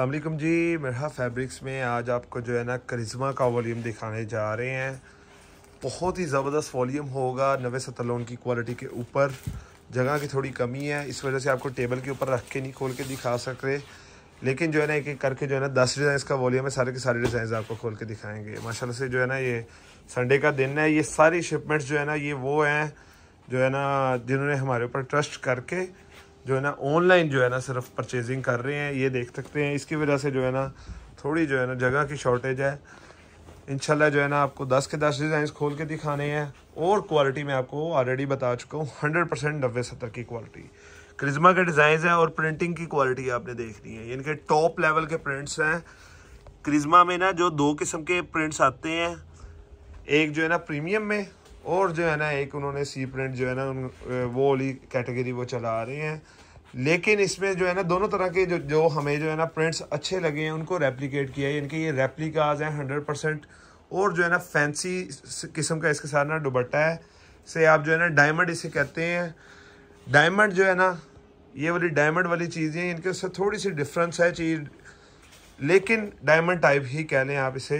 अलमैकम जी मेरा फैब्रिक्स में आज आपको जो है ना करिश्मा का वॉलीम दिखाने जा रहे हैं बहुत ही ज़बरदस्त वॉलीम होगा नवे सतलोन की क्वालिटी के ऊपर जगह की थोड़ी कमी है इस वजह से आपको टेबल के ऊपर रख के नहीं खोल के दिखा सक रहे लेकिन जो है ना एक एक करके जो है ना दस डिज़ाइन का वॉल्यूम है सारे के सारे डिज़ाइन आपको खोल के दिखाएंगे माशा से जो है ना ये संडे का दिन है ये सारी शिपमेंट्स जो है ना ये वो हैं जो है ना जिन्होंने हमारे ऊपर ट्रस्ट करके जो है ना ऑनलाइन जो है ना सिर्फ परचेजिंग कर रहे हैं ये देख सकते हैं इसकी वजह से जो है ना थोड़ी जो है ना जगह की शॉर्टेज है इनशाला जो है ना आपको दस के दस डिज़ाइन खोल के दिखाने हैं और क्वालिटी मैं आपको ऑलरेडी बता चुका हूँ हंड्रेड परसेंट नब्बे सत्तर की क्वालिटी क्रिज्मा के डिज़ाइन हैं और प्रिंटिंग की क्वालिटी आपने देखनी है इनके टॉप लेवल के प्रिंट्स हैं क्रिज्मा में ना जो दो किस्म के प्रिंट्स आते हैं एक जो है ना प्रीमियम में और जो है ना एक उन्होंने सी प्रिंट जो है ना वो वाली कैटेगरी वो चला आ रही हैं लेकिन इसमें जो है ना दोनों तरह के जो जो हमें जो है ना प्रिंट्स अच्छे लगे हैं उनको रेप्लिकेट किया है इनके ये रेप्लिकाज हैं हंड्रेड परसेंट और जो है ना फैंसी किस्म का इसके साथ ना दुबट्टा है से आप जो है ना डायमंड इसे कहते हैं डायमंड जो है ना ये वाली डायमंड वाली चीज़ें इनके उससे थोड़ी सी डिफरेंस है चीज़ लेकिन डायमंड टाइप ही कह लें आप इसे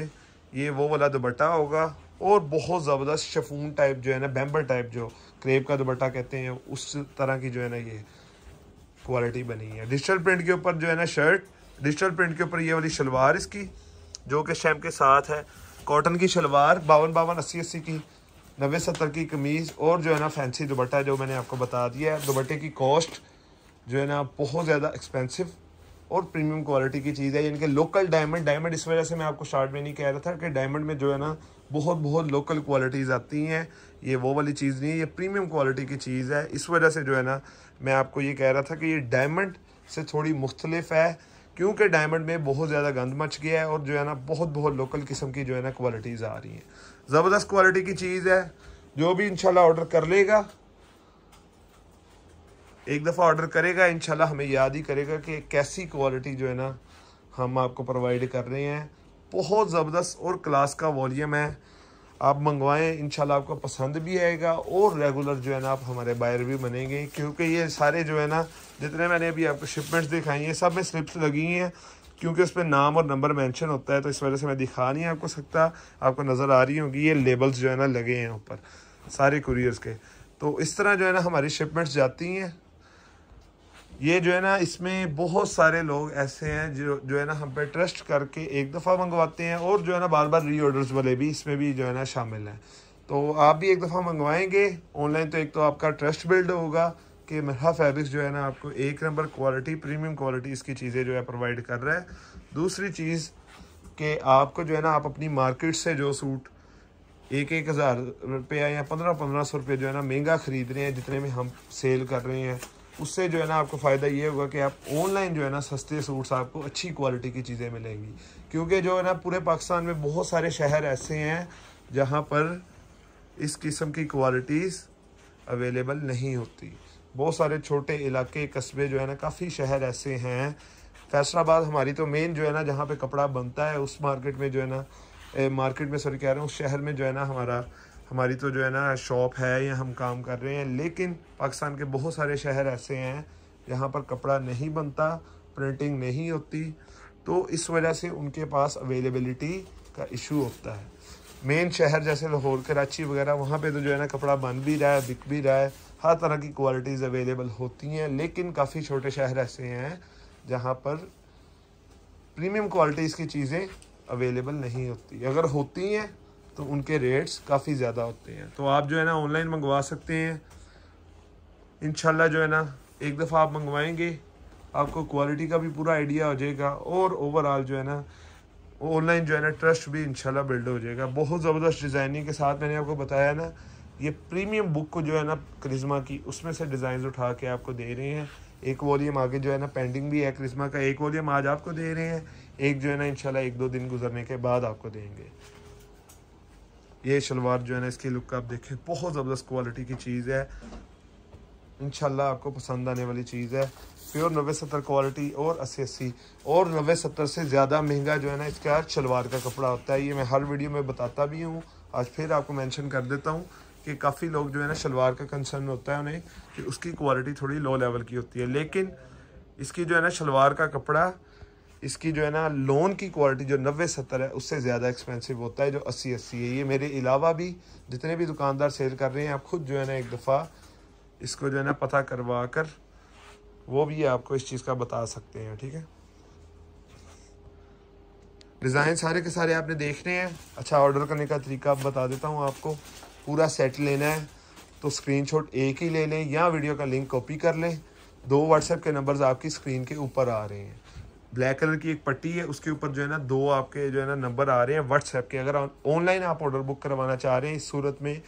ये वो वाला दुबट्टा होगा और बहुत ज़बरदस्त शफून टाइप जो है ना बैम्बर टाइप जो क्रेप का दुपट्टा कहते हैं उस तरह की जो है ना ये क्वालिटी बनी है डिजिटल प्रिंट के ऊपर जो है ना शर्ट डिजिटल प्रिंट के ऊपर ये वाली शलवार इसकी जो कि शैम के साथ है कॉटन की शलवार बावन बावन अस्सी अस्सी की नबे सत्तर की कमीज़ और जो है ना फैंसी दुपट्टा जो मैंने आपको बता दिया है दुपट्टे की कॉस्ट जो है ना बहुत ज़्यादा एक्सपेंसिव और प्रीमियम क्वालिटी की चीज़ है यानी कि लोकल डायमंड डायमंड इस वजह से मैं आपको शार्ट में नहीं कह रहा था कि डायमंड में जो है ना बहुत बहुत लोकल क्वालिटीज़ आती हैं ये वो वाली चीज़ नहीं है ये प्रीमियम क्वालिटी की चीज़ है इस वजह से जो है ना मैं आपको ये कह रहा था कि ये डायमंड से थोड़ी मुख्तलिफ है क्योंकि डायमंड में बहुत ज़्यादा गंद मच गया है और जो है ना बहुत बहुत लोकल किस्म की जो है ना क्वालिटीज़ आ रही हैं ज़बरदस्त क्वालिटी की चीज़ है जो भी इनशाला ऑर्डर कर लेगा एक दफ़ा ऑर्डर करेगा इनशाला हमें याद ही करेगा कि कैसी क्वालिटी जो है ना हम आपको प्रोवाइड कर रहे हैं बहुत ज़बरदस्त और क्लास का वॉल्यूम है आप मंगवाएं इन आपको पसंद भी आएगा और रेगुलर जो है ना आप हमारे बायर भी बनेंगे क्योंकि ये सारे जो है ना जितने मैंने अभी आपको शिपमेंट्स दिखाई हैं सब में स्लिप्स लगी हैं क्योंकि उस पर नाम और नंबर मेंशन होता है तो इस वजह से मैं दिखा नहीं आपको सकता आपको नज़र आ रही होगी ये लेबल्स जो है ना लगे हैं ऊपर सारे कुरियर्स के तो इस तरह जो है ना हमारी शिपमेंट्स जाती हैं ये जो है ना इसमें बहुत सारे लोग ऐसे हैं जो जो है ना हम पे ट्रस्ट करके एक दफ़ा मंगवाते हैं और जो है ना बार बार री वाले भी इसमें भी जो है ना शामिल हैं तो आप भी एक दफ़ा मंगवाएंगे ऑनलाइन तो एक तो आपका ट्रस्ट बिल्ड होगा कि मेरा फैब्रिक्स जो है ना आपको एक नंबर क्वालिटी प्रीमियम क्वालिटी इसकी चीज़ें जो है प्रोवाइड कर रहा है दूसरी चीज़ कि आपको जो है ना आप अपनी मार्केट से जो सूट एक एक हज़ार रुपया या पंद्रह पंद्रह सौ रुपये जो है ना महंगा ख़रीद रहे हैं जितने में हम सेल कर रहे हैं उससे जो है ना आपको फ़ायदा ये होगा कि आप ऑनलाइन जो है ना सस्ते सूट्स आपको अच्छी क्वालिटी की चीज़ें मिलेंगी क्योंकि जो है ना पूरे पाकिस्तान में बहुत सारे शहर ऐसे हैं जहाँ पर इस किस्म की क्वालिटीज़ अवेलेबल नहीं होती बहुत सारे छोटे इलाके कस्बे जो है ना काफ़ी शहर ऐसे हैं फैसलाबाद हमारी तो मेन जो है ना जहाँ पे कपड़ा बनता है उस मार्केट में जो है ना मार्केट में सॉरी कह रहा हूँ उस शहर में जो है ना हमारा हमारी तो जो है ना शॉप है या हम काम कर रहे हैं लेकिन पाकिस्तान के बहुत सारे शहर ऐसे हैं जहाँ पर कपड़ा नहीं बनता प्रिंटिंग नहीं होती तो इस वजह से उनके पास अवेलेबिलिटी का इशू होता है मेन शहर जैसे लाहौर कराची वगैरह वहाँ पे तो जो है ना कपड़ा बन भी रहा है बिक भी रहा है हर तरह की क्वालिटीज़ अवेलेबल होती हैं लेकिन काफ़ी छोटे शहर ऐसे हैं जहाँ पर प्रीमियम क्वालिटीज़ की चीज़ें अवेलेबल नहीं होती अगर होती हैं तो उनके रेट्स काफ़ी ज़्यादा होते हैं तो आप जो है ना ऑनलाइन मंगवा सकते हैं इन जो है ना एक दफ़ा आप मंगवाएंगे आपको क्वालिटी का भी पूरा आइडिया हो जाएगा और ओवरऑल जो है ना ऑनलाइन जो है ना ट्रस्ट भी इनशाला बिल्ड हो जाएगा बहुत ज़बरदस्त डिज़ाइनिंग के साथ मैंने आपको बताया ना ये प्रीमियम बुक को जो है ना क्रिज्मा की उसमें से डिज़ाइन उठा के आपको दे रहे हैं एक वॉल्यूम आगे जो है ना पेंडिंग भी है क्रिज्मा का एक वॉल्यूम आज आपको दे रहे हैं एक जो है ना इनशाला एक दो दिन गुजरने के बाद आपको देंगे ये शलवार जो है ना इसकी लुक आप देखें बहुत ज़बरदस्त क्वालिटी की चीज़ है इन आपको पसंद आने वाली चीज़ है प्योर नबे सत्तर क्वालिटी और अस्सी अस्सी और नबे सत्तर से ज़्यादा महंगा जो है ना इसका शलवार का कपड़ा होता है ये मैं हर वीडियो में बताता भी हूँ आज फिर आपको मेंशन कर देता हूँ कि काफ़ी लोग जो है ना शलवार का कंसर्न होता है उन्हें कि उसकी क्वालिटी थोड़ी लो लेवल की होती है लेकिन इसकी जो है ना शलवार का कपड़ा इसकी जो है ना लोन की क्वालिटी जो नब्बे सत्तर है उससे ज़्यादा एक्सपेंसिव होता है जो अस्सी अस्सी है ये मेरे अलावा भी जितने भी दुकानदार सेल कर रहे हैं आप खुद जो है ना एक दफ़ा इसको जो है ना पता करवा कर वो भी आपको इस चीज़ का बता सकते हैं ठीक है डिज़ाइन सारे के सारे आपने देखने हैं अच्छा ऑर्डर करने का तरीका बता देता हूँ आपको पूरा सेट लेना है तो शॉट एक ही ले लें या वीडियो का लिंक कॉपी कर लें दो व्हाट्सएप के नंबर्स आपकी स्क्रीन के ऊपर आ रहे हैं ब्लैक कलर की एक पट्टी है उसके ऊपर जो है ना दो आपके जो है ना नंबर आ रहे हैं व्हाट्सएप के अगर ऑनलाइन आप ऑर्डर बुक करवाना चाह रहे हैं इस सूरत में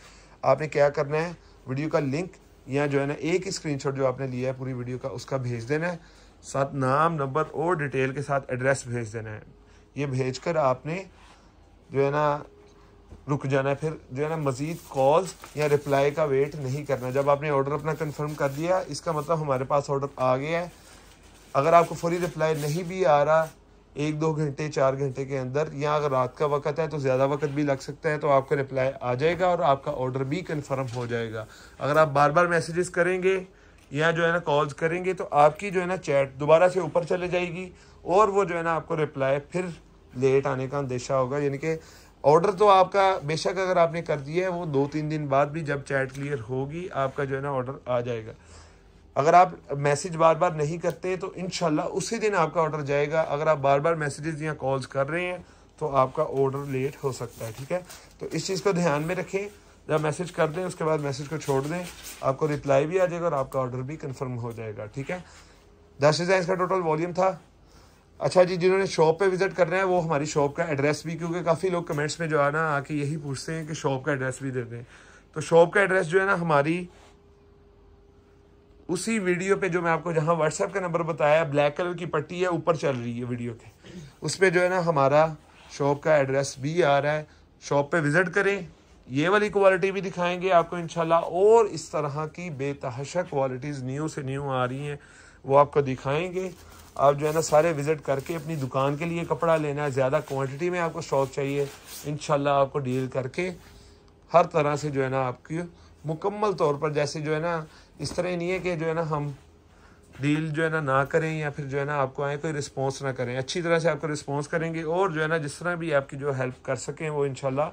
आपने क्या करना है वीडियो का लिंक या जो है ना एक स्क्रीन जो आपने लिया है पूरी वीडियो का उसका भेज देना है साथ नाम नंबर और डिटेल के साथ एड्रेस भेज देना है ये भेज कर आपने जो है ना रुक जाना है फिर जो है ना मज़ीद कॉल्स या रिप्लाई का वेट नहीं करना जब आपने ऑर्डर अपना कंफर्म कर दिया इसका मतलब हमारे पास ऑर्डर आ गया है अगर आपको फौरी रिप्लाई नहीं भी आ रहा एक दो घंटे चार घंटे के अंदर या अगर रात का वक्त है तो ज़्यादा वक्त भी लग सकता है तो आपका रिप्लाई आ जाएगा और आपका ऑर्डर भी कन्फर्म हो जाएगा अगर आप बार बार मैसेजेस करेंगे या जो है ना कॉल्स करेंगे तो आपकी जो है ना चैट दोबारा से ऊपर चले जाएगी और वो जो है ना आपको रिप्लाई फिर लेट आने का अंदेशा होगा यानी कि ऑर्डर तो आपका बेशक अगर आपने कर दिया है वो दो तीन दिन बाद भी जब चैट क्लियर होगी आपका जो है ना ऑर्डर आ जाएगा अगर आप मैसेज बार बार नहीं करते तो इन उसी दिन आपका ऑर्डर जाएगा अगर आप बार बार मैसेजेस या कॉल्स कर रहे हैं तो आपका ऑर्डर लेट हो सकता है ठीक है तो इस चीज़ को ध्यान में रखें जब मैसेज कर दें उसके बाद मैसेज को छोड़ दें आपको रिप्लाई भी आ जाएगा और आपका ऑर्डर भी कन्फर्म हो जाएगा ठीक है दस डिज़ाइन का टोटल वॉल्यूम था अच्छा जी जिन्होंने शॉप पे विजिट करना है वो हमारी शॉप का एड्रेस भी क्योंकि काफ़ी लोग कमेंट्स में जो है ना आके यही पूछते हैं कि शॉप का एड्रेस भी दे दें तो शॉप का एड्रेस जो है ना हमारी उसी वीडियो पे जो मैं आपको जहाँ व्हाट्सएप का नंबर बताया ब्लैक कलर की पट्टी है ऊपर चल रही है वीडियो के उस पर जो है ना हमारा शॉप का एड्रेस भी आ रहा है शॉप पे विज़िट करें ये वाली क्वालिटी भी दिखाएंगे आपको इनशाला और इस तरह की बेतहाशा क्वालिटीज़ न्यू से न्यू आ रही हैं वो आपको दिखाएंगे आप जो है ना सारे विज़िट करके अपनी दुकान के लिए कपड़ा लेना है ज़्यादा क्वांटिटी में आपको शॉप चाहिए इन आपको डील करके हर तरह से जो है ना आपकी मुकम्मल तौर पर जैसे जो है ना इस तरह नहीं है कि जो है ना हम डील जो है ना ना करें या फिर जो है ना आपको आए कोई रिस्पॉन्स ना करें अच्छी तरह से आपको रिस्पॉन्स करेंगे और जो है ना जिस तरह भी आपकी जो हेल्प कर सकें वो इनशाला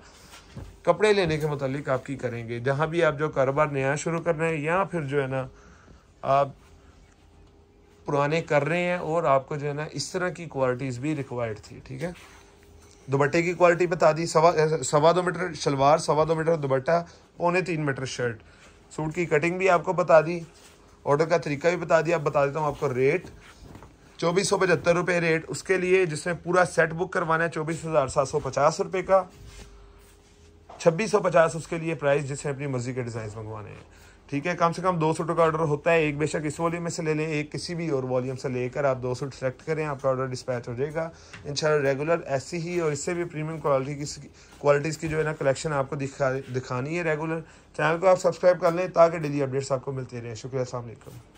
कपड़े लेने के मतलब आपकी करेंगे जहाँ भी आप जो कारोबार नया शुरू कर रहे हैं या फिर जो है ना आप पुराने कर रहे हैं और आपको जो है ना इस तरह की क्वालिटीज़ भी रिक्वायर्ड थी ठीक है दुपट्टे की क्वालिटी बता दी सवा सवा दो मीटर शलवार सवा दो मीटर दुपट्टा पौने तीन मीटर शर्ट सूट की कटिंग भी आपको बता दी ऑर्डर का तरीका भी बता दिया अब बता देता हूँ आपको रेट चौबीस सौ पचहत्तर रुपये रेट उसके लिए जिसने पूरा सेट बुक करवाना है चौबीस हज़ार सात सौ पचास रुपये का छब्बीस सौ पचास उसके लिए प्राइस जिसने अपनी मर्जी के डिज़ाइन मंगवाने हैं ठीक है कम से कम दो सूट का ऑर्डर होता है एक बेशक इस वॉल्यूम में से ले लें एक किसी भी और वॉल्यूम से लेकर आप दो सूट सेलेक्ट करें आपका ऑर्डर डिस्पैच हो जाएगा इंशाल्लाह रेगुलर ऐसी ही और इससे भी प्रीमियम क्वालिटी की क्वालिटीज़ की जो है ना कलेक्शन आपको दिखा दिखानी है रेगुलर चैनल को आप सब्सक्राइब कर लें ताकि डेली अपडेट्स आपको मिलते रहें शुक्रिया अलग